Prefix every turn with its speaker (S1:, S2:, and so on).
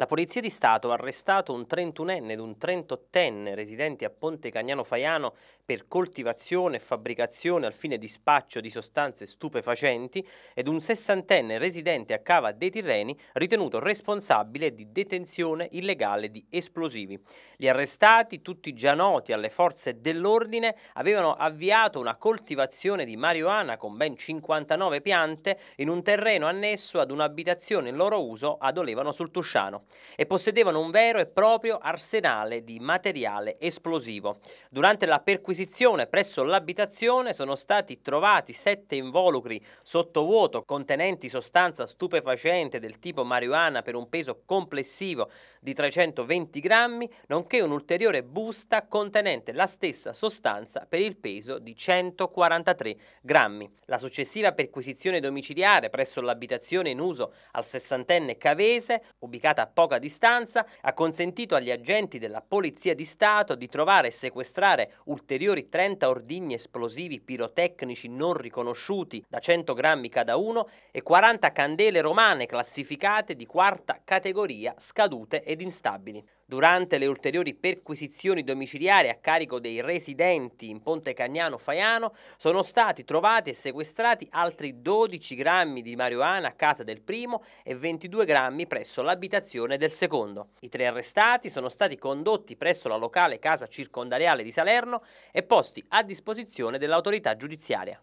S1: La Polizia di Stato ha arrestato un 31enne ed un 38enne residenti a Ponte Cagnano Faiano per coltivazione e fabbricazione al fine di spaccio di sostanze stupefacenti ed un 60enne residente a Cava dei Tirreni ritenuto responsabile di detenzione illegale di esplosivi. Gli arrestati, tutti già noti alle forze dell'ordine, avevano avviato una coltivazione di marijuana con ben 59 piante in un terreno annesso ad un'abitazione in loro uso ad Olevano sul Tusciano e possedevano un vero e proprio arsenale di materiale esplosivo. Durante la perquisizione presso l'abitazione sono stati trovati sette involucri sottovuoto contenenti sostanza stupefacente del tipo marijuana per un peso complessivo di 320 grammi, nonché un'ulteriore busta contenente la stessa sostanza per il peso di 143 grammi. La successiva perquisizione domiciliare presso l'abitazione in uso al sessantenne cavese, ubicata poca distanza ha consentito agli agenti della Polizia di Stato di trovare e sequestrare ulteriori 30 ordigni esplosivi pirotecnici non riconosciuti da 100 grammi cada uno e 40 candele romane classificate di quarta categoria scadute ed instabili. Durante le ulteriori perquisizioni domiciliari a carico dei residenti in Ponte Cagnano Faiano sono stati trovati e sequestrati altri 12 grammi di marijuana a casa del primo e 22 grammi presso l'abitazione l'esecuzione del secondo. I tre arrestati sono stati condotti presso la locale casa circondariale di Salerno e posti a disposizione dell'autorità giudiziaria.